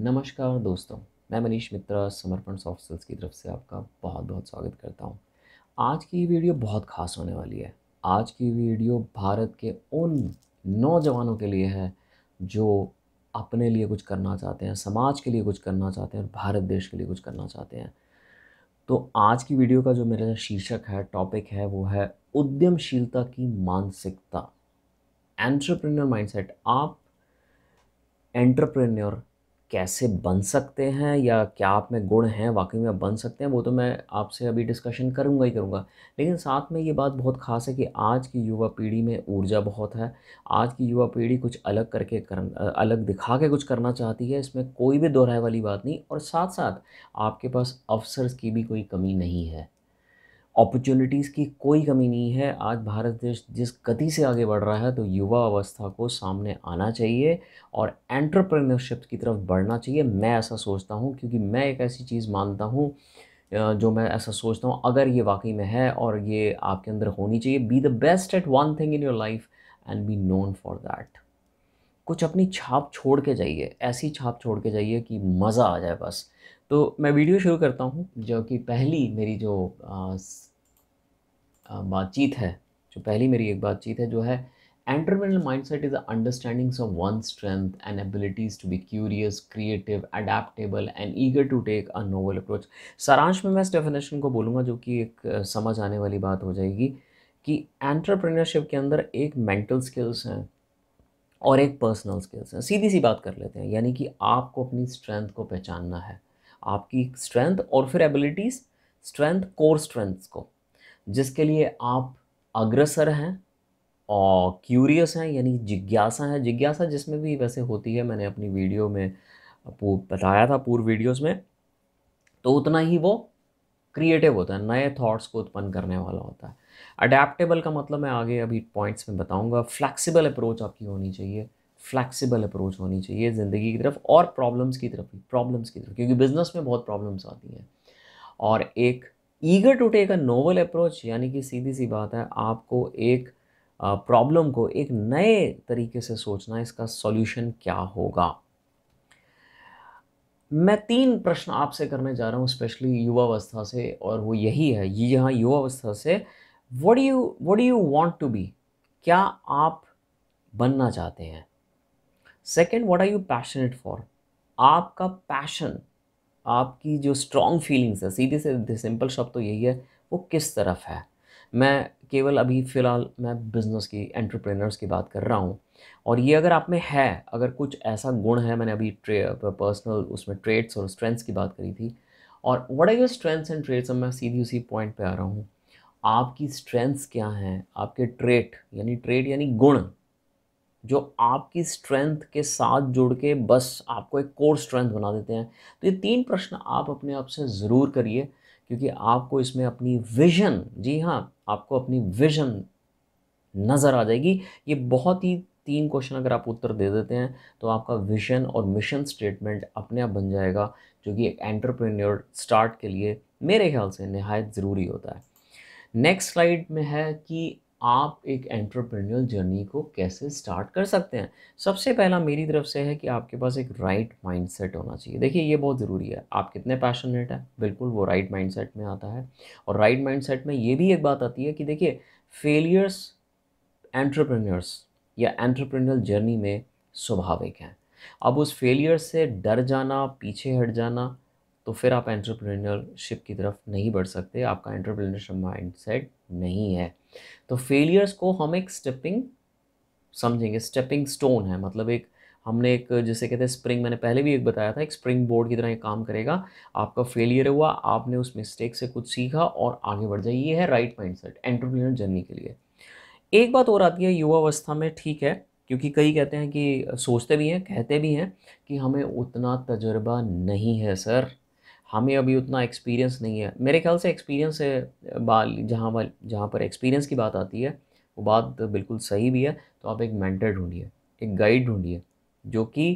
नमस्कार दोस्तों मैं मनीष मित्रा समर्पण सॉफ्ट स्किल्स की तरफ से आपका बहुत बहुत स्वागत करता हूँ आज की वीडियो बहुत खास होने वाली है आज की वीडियो भारत के उन नौजवानों के लिए है जो अपने लिए कुछ करना चाहते हैं समाज के लिए कुछ करना चाहते हैं और भारत देश के लिए कुछ करना चाहते हैं तो आज की वीडियो का जो मेरा शीर्षक है टॉपिक है वो है उद्यमशीलता की मानसिकता एंट्रप्रेन्योर माइंडसेट आप एंटरप्रेन्योर कैसे बन सकते हैं या क्या आप में गुण हैं वाकई में आप बन सकते हैं वो तो मैं आपसे अभी डिस्कशन करूँगा ही करूँगा लेकिन साथ में ये बात बहुत खास है कि आज की युवा पीढ़ी में ऊर्जा बहुत है आज की युवा पीढ़ी कुछ अलग करके कर अलग दिखा के कुछ करना चाहती है इसमें कोई भी दोहराए वाली बात नहीं और साथ साथ आपके पास अवसर की भी कोई कमी नहीं है अपॉर्चुनिटीज़ की कोई कमी नहीं है आज भारत देश जिस गति से आगे बढ़ रहा है तो युवा अवस्था को सामने आना चाहिए और एंटरप्रेन्योरशिप की तरफ बढ़ना चाहिए मैं ऐसा सोचता हूँ क्योंकि मैं एक ऐसी चीज़ मानता हूँ जो मैं ऐसा सोचता हूँ अगर ये वाकई में है और ये आपके अंदर होनी चाहिए be the best at one thing in your life and be known for that कुछ अपनी छाप छोड़ के जाइए ऐसी छाप छोड़ के जाइए कि मज़ा आ जाए बस तो मैं वीडियो शुरू करता हूँ जो कि पहली मेरी जो बातचीत है जो पहली मेरी एक बातचीत है जो है mind mindset is understandings of one strength and abilities to be curious creative adaptable and eager to take a novel approach सारांश में मैं इस डेफिनेशन को बोलूँगा जो कि एक समझ आने वाली बात हो जाएगी कि एंटरप्रेन्योरशिप के अंदर एक मेंटल स्किल्स हैं और एक पर्सनल स्किल्स हैं सीधी सी बात कर लेते हैं यानी कि आपको अपनी स्ट्रेंथ को पहचानना है आपकी स्ट्रेंथ और फिर एबिलिटीज़ स्ट्रेंथ कोर स्ट्रेंथ्स को जिसके लिए आप अग्रसर हैं और क्यूरियस हैं यानी जिज्ञासा है जिज्ञासा जिसमें भी वैसे होती है मैंने अपनी वीडियो में बताया था पूर्व वीडियोस में तो उतना ही वो क्रिएटिव होता है नए थॉट्स को उत्पन्न करने वाला होता है अडेप्टेबल का मतलब मैं आगे अभी पॉइंट्स में बताऊंगा फ्लैक्सीबल अप्रोच आपकी होनी चाहिए फ्लैक्सीबल अप्रोच होनी चाहिए ज़िंदगी की तरफ और प्रॉब्लम्स की तरफ प्रॉब्लम्स की तरफ क्योंकि बिज़नेस में बहुत प्रॉब्लम्स आती हैं और एक eager to take a novel approach यानी कि सीधी सी बात है आपको एक प्रॉब्लम को एक नए तरीके से सोचना इसका सॉल्यूशन क्या होगा मैं तीन प्रश्न आपसे करने जा रहा हूँ स्पेशली युवावस्था से और वो यही है ये यहाँ युवावस्था से what you what you want to be क्या आप बनना चाहते हैं second what are you passionate for आपका पैशन आपकी जो स्ट्रॉन्ग फीलिंग्स है सीधे से सिंपल शब्द तो यही है वो किस तरफ है मैं केवल अभी फ़िलहाल मैं बिज़नेस की एंटरप्रेनर्स की बात कर रहा हूँ और ये अगर आप में है अगर कुछ ऐसा गुण है मैंने अभी ट्रे पर्सनल उसमें ट्रेड्स और स्ट्रेंथ्स की बात करी थी और what are your strengths and traits अब मैं सीधी उसी पॉइंट पे आ रहा हूँ आपकी स्ट्रेंथ्स क्या हैं आपके ट्रेट यानी ट्रेड यानी गुण जो आपकी स्ट्रेंथ के साथ जुड़ के बस आपको एक कोर स्ट्रेंथ बना देते हैं तो ये तीन प्रश्न आप अपने आप से ज़रूर करिए क्योंकि आपको इसमें अपनी विजन जी हाँ आपको अपनी विजन नज़र आ जाएगी ये बहुत ही तीन क्वेश्चन अगर आप उत्तर दे देते हैं तो आपका विजन और मिशन स्टेटमेंट अपने आप बन जाएगा जो कि एक एंटरप्रेन्योर स्टार्ट के लिए मेरे ख्याल से नहायत ज़रूरी होता है नेक्स्ट स्लाइड में है कि आप एक एंटरप्रेन्योर जर्नी को कैसे स्टार्ट कर सकते हैं सबसे पहला मेरी तरफ से है कि आपके पास एक राइट माइंडसेट होना चाहिए देखिए ये बहुत ज़रूरी है आप कितने पैशनेट हैं बिल्कुल वो राइट माइंडसेट में आता है और राइट माइंडसेट में ये भी एक बात आती है कि देखिए फेलियर्स एंट्रप्रेन्यर्स या एंटरप्रेन्योर जर्नी में स्वाभाविक हैं अब उस फेलियर से डर जाना पीछे हट जाना तो फिर आप एंट्रप्रेनरशिप की तरफ नहीं बढ़ सकते आपका एंट्रप्रेनरशिप माइंडसेट नहीं है तो फेलियर्स को हम एक स्टेपिंग समझेंगे स्टेपिंग स्टोन है मतलब एक हमने एक जैसे कहते हैं स्प्रिंग मैंने पहले भी एक बताया था एक स्प्रिंग बोर्ड की तरह ये काम करेगा आपका फेलियर हुआ आपने उस मिस्टेक से कुछ सीखा और आगे बढ़ जाए ये है राइट माइंडसेट एंटरप्रेन्योर जर्नी के लिए एक बात और आती है युवावस्था में ठीक है क्योंकि कई कहते हैं कि सोचते भी हैं कहते भी हैं कि हमें उतना तजर्बा नहीं है सर हमें अभी उतना एक्सपीरियंस नहीं है मेरे ख्याल से एक्सपीरियंस है बाल जहाँ वाल जहाँ पर एक्सपीरियंस की बात आती है वो बात बिल्कुल सही भी है तो आप एक मेंटर ढूंढिए एक गाइड ढूंढिए जो कि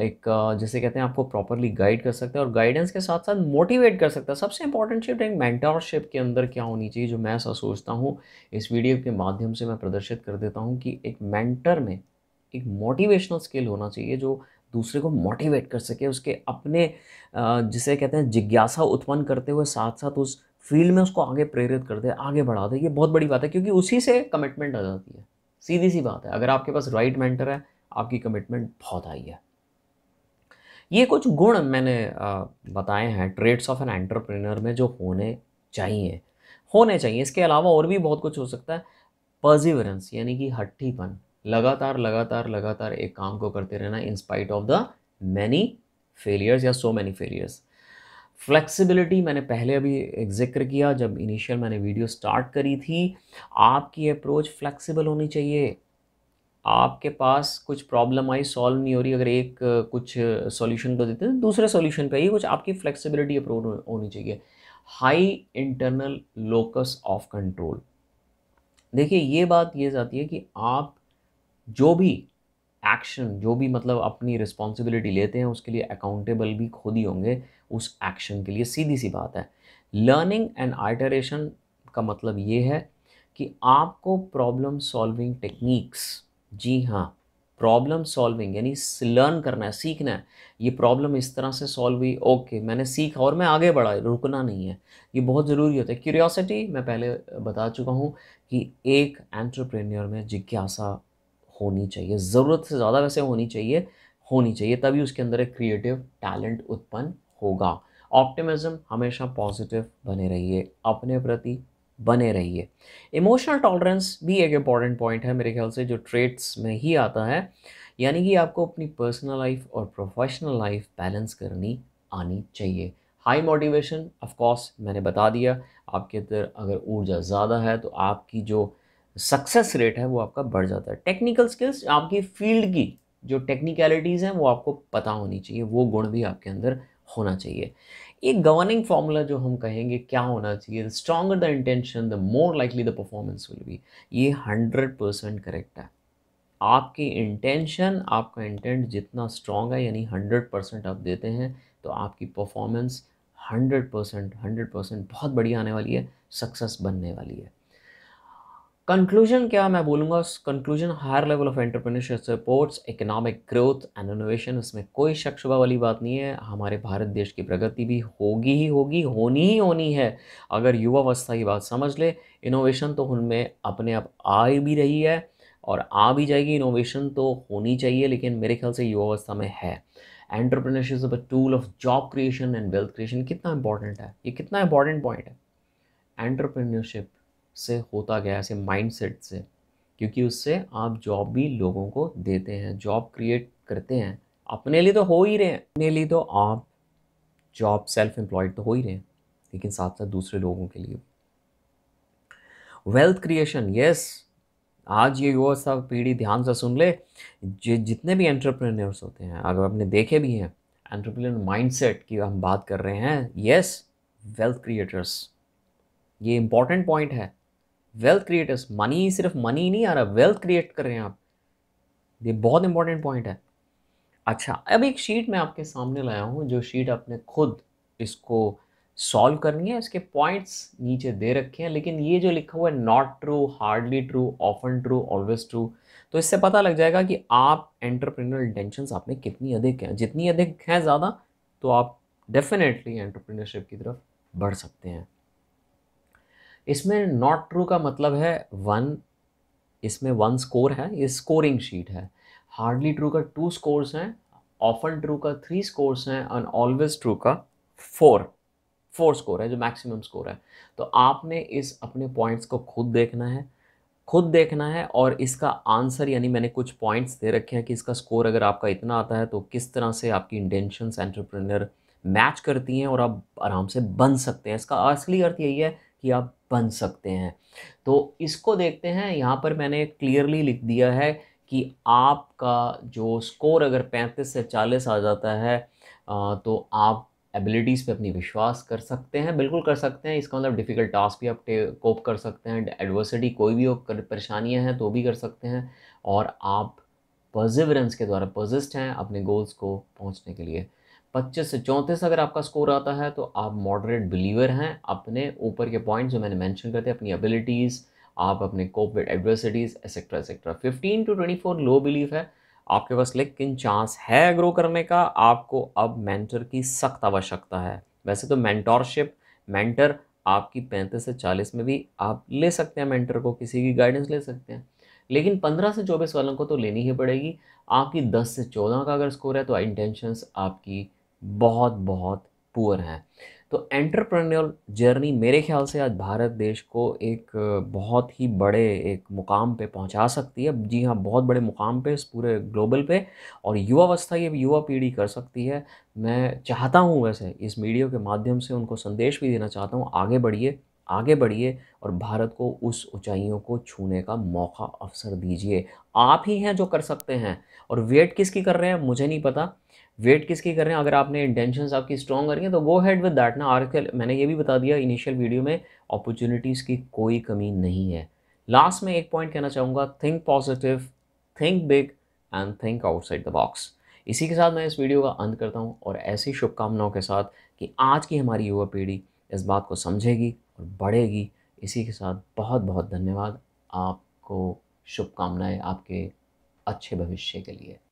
एक जैसे कहते हैं आपको प्रॉपरली गाइड कर सकता है और गाइडेंस के साथ साथ मोटिवेट कर सकता है सबसे इंपॉर्टेंट शिफ्ट एक मैंटरशिप के अंदर क्या होनी चाहिए जो मैं ऐसा सोचता हूँ इस वीडियो के माध्यम से मैं प्रदर्शित कर देता हूँ कि एक मेंटर में एक मोटिवेशनल स्किल होना चाहिए जो दूसरे को मोटिवेट कर सके उसके अपने जिसे कहते हैं जिज्ञासा उत्पन्न करते हुए साथ साथ उस फील्ड में उसको आगे प्रेरित कर दे आगे बढ़ा दे ये बहुत बड़ी बात है क्योंकि उसी से कमिटमेंट आ जाती है सीधी सी बात है अगर आपके पास राइट मेंटर है आपकी कमिटमेंट बहुत आई है ये कुछ गुण मैंने बताए हैं ट्रेड्स ऑफ एन एंटरप्रेनर में जो होने चाहिए होने चाहिए इसके अलावा और भी बहुत कुछ हो सकता है पर्जिवरेंस यानी कि हट्ठीपन लगातार लगातार लगातार एक काम को करते रहना in spite of the many failures या सो मैनी फेलियर्स फ्लेक्सिबिलिटी मैंने पहले अभी जिक्र किया जब इनिशियल मैंने वीडियो स्टार्ट करी थी आपकी अप्रोच फ्लेक्सिबल होनी चाहिए आपके पास कुछ प्रॉब्लम आई सॉल्व नहीं हो रही अगर एक कुछ सॉल्यूशन को तो देते हैं दूसरे सॉल्यूशन पे ही कुछ आपकी फ्लेक्सिबिलिटी अप्रोच होनी चाहिए high internal locus of control देखिए ये बात ये जाती है कि आप जो भी एक्शन जो भी मतलब अपनी रिस्पॉन्सिबिलिटी लेते हैं उसके लिए अकाउंटेबल भी खुद ही होंगे उस एक्शन के लिए सीधी सी बात है लर्निंग एंड आइटरेशन का मतलब ये है कि आपको प्रॉब्लम सॉल्विंग टेक्निक्स जी हाँ प्रॉब्लम सॉल्विंग यानी लर्न करना है सीखना है ये प्रॉब्लम इस तरह से सॉल्व हुई ओके मैंने सीखा और मैं आगे बढ़ा रुकना नहीं है ये बहुत ज़रूरी होता है क्यूरियोसिटी मैं पहले बता चुका हूँ कि एक एंट्रप्रेन्योर में जिज्ञासा होनी चाहिए ज़रूरत से ज़्यादा वैसे होनी चाहिए होनी चाहिए तभी उसके अंदर एक क्रिएटिव टैलेंट उत्पन्न होगा ऑप्टिमिज्म हमेशा पॉजिटिव बने रहिए अपने प्रति बने रहिए इमोशनल टॉलरेंस भी एक इम्पॉर्टेंट पॉइंट है मेरे ख्याल से जो ट्रेड्स में ही आता है यानी कि आपको अपनी पर्सनल लाइफ और प्रोफेशनल लाइफ बैलेंस करनी आनी चाहिए हाई मोटिवेशन ऑफ कोर्स मैंने बता दिया आपके अंदर अगर ऊर्जा ज़्यादा है तो आपकी जो सक्सेस रेट है वो आपका बढ़ जाता है टेक्निकल स्किल्स आपकी फील्ड की जो टेक्निकलिटीज़ हैं वो आपको पता होनी चाहिए वो गुण भी आपके अंदर होना चाहिए एक गवर्निंग फार्मूला जो हम कहेंगे क्या होना चाहिए the stronger the intention the more likely the performance will be ये हंड्रेड परसेंट करेक्ट है आपकी इंटेंशन आपका इंटेंट जितना स्ट्रॉन्ग है यानी हंड्रेड परसेंट आप देते हैं तो आपकी performance hundred percent hundred percent बहुत बढ़िया आने वाली है सक्सेस बनने वाली है कंक्लूजन क्या मैं बोलूँगा conclusion higher level of entrepreneurship supports economic growth and innovation उसमें कोई शक शुबा वाली बात नहीं है हमारे भारत देश की प्रगति भी होगी ही होगी होनी ही होनी है अगर युवावस्था की बात समझ ले इनोवेशन तो उनमें अपने आप आ भी रही है और आ भी जाएगी इनोवेशन तो होनी चाहिए लेकिन मेरे ख्याल से युवावस्था में है entrepreneurship a tool of job creation and wealth creation कितना इंपॉर्टेंट है ये कितना इंपॉर्टेंट पॉइंट है एंटरप्रेन्योरशिप से होता गया ऐसे माइंडसेट से क्योंकि उससे आप जॉब भी लोगों को देते हैं जॉब क्रिएट करते हैं अपने लिए तो हो ही रहे हैं अपने लिए तो आप जॉब सेल्फ एम्प्लॉयड तो हो ही रहे हैं लेकिन साथ साथ दूसरे लोगों के लिए वेल्थ क्रिएशन यस आज ये युवा सब पीढ़ी ध्यान से सुन ले जि जितने भी एंटरप्रेन्योर्स होते हैं अगर आपने देखे भी हैं एंटरप्रेन्योर माइंडसेट की हम बात कर रहे हैं यस वेल्थ क्रिएटर्स ये इंपॉर्टेंट पॉइंट है वेल्थ क्रिएटर्स मनी सिर्फ मनी नहीं आ रहा वेल्थ क्रिएट कर रहे हैं आप ये बहुत इंपॉर्टेंट पॉइंट है अच्छा अब एक शीट मैं आपके सामने लाया हूँ जो शीट आपने खुद इसको सॉल्व करनी है इसके पॉइंट्स नीचे दे रखे हैं लेकिन ये जो लिखा हुआ है not true hardly true often true always true तो इससे पता लग जाएगा कि आप एंटरप्रेन्योर टेंशन आप में कितनी अधिक हैं जितनी अधिक हैं ज़्यादा तो आप डेफिनेटली एंटरप्रेन्योरशिप की तरफ बढ़ सकते हैं इसमें नॉट ट्रू का मतलब है वन इसमें वन स्कोर है ये स्कोरिंग शीट है हार्डली ट्रू का टू स्कोर्स हैं ऑफन ट्रू का थ्री स्कोर्स हैं एंड ऑलवेज ट्रू का फोर फोर स्कोर है जो मैक्सिमम स्कोर है तो आपने इस अपने पॉइंट्स को खुद देखना है खुद देखना है और इसका आंसर यानी मैंने कुछ पॉइंट्स दे रखे हैं कि इसका स्कोर अगर आपका इतना आता है तो किस तरह से आपकी इंटेंशन एंटरप्रेनर मैच करती हैं और आप आराम से बन सकते हैं इसका असली अर्थ यही है कि आप बन सकते हैं तो इसको देखते हैं यहाँ पर मैंने क्लियरली लिख दिया है कि आपका जो स्कोर अगर 35 से 40 आ जाता है तो आप एबिलिटीज़ पे अपनी विश्वास कर सकते हैं बिल्कुल कर सकते हैं इसका मतलब डिफ़िकल्ट टास्क भी आप कोप कर सकते हैं एडवर्सिटी कोई भी हो परेशानियाँ हैं तो भी कर सकते हैं और आप पॉजिवरेंस के द्वारा पॉजिस्ट हैं अपने गोल्स को पहुँचने के लिए 25 से चौंतीस अगर आपका स्कोर आता है तो आप मॉडरेट बिलीवर हैं अपने ऊपर के पॉइंट जो मैंने मैंशन करते हैं अपनी एबिलिटीज़ आप अपने cope adversities etcetera etcetera 15 to 24 low belief है आपके पास लेकिन चांस है ग्रो करने का आपको अब मेंटर की सख्त आवश्यकता है वैसे तो मेंटोरशिप मेंटर आपकी 35 से 40 में भी आप ले सकते हैं मेंटर को किसी की गाइडेंस ले सकते हैं लेकिन 15 से 24 वालों को तो लेनी ही पड़ेगी आपकी 10 से 14 का अगर स्कोर है तो इंटेंशंस आपकी बहुत बहुत पुअर हैं तो एंटरप्रेन्योर जर्नी मेरे ख्याल से आज भारत देश को एक बहुत ही बड़े एक मुकाम पे पहुंचा सकती है जी हाँ बहुत बड़े मुकाम पे इस पूरे ग्लोबल पे और युवावस्था ये युवा पीढ़ी कर सकती है मैं चाहता हूँ वैसे इस मीडियो के माध्यम से उनको संदेश भी देना चाहता हूँ आगे बढ़िए आगे बढ़िए और भारत को उस ऊंचाइयों को छूने का मौका अवसर दीजिए आप ही हैं जो कर सकते हैं और वेट किसकी कर रहे हैं मुझे नहीं पता वेट किसकी कर रहे हैं अगर आपने इंटेंशन आपकी स्ट्रॉन्ग करेंगे तो गो हैड विद डैट ना आजकल मैंने ये भी बता दिया इनिशियल वीडियो में अपॉर्चुनिटीज़ की कोई कमी नहीं है लास्ट में एक पॉइंट कहना चाहूँगा think positive think big and think outside the box इसी के साथ मैं इस वीडियो का अंत करता हूँ और ऐसी शुभकामनाओं के साथ कि आज की हमारी युवा पीढ़ी इस बात को समझेगी और बढ़ेगी इसी के साथ बहुत बहुत धन्यवाद आपको शुभकामनाएं आपके अच्छे भविष्य के लिए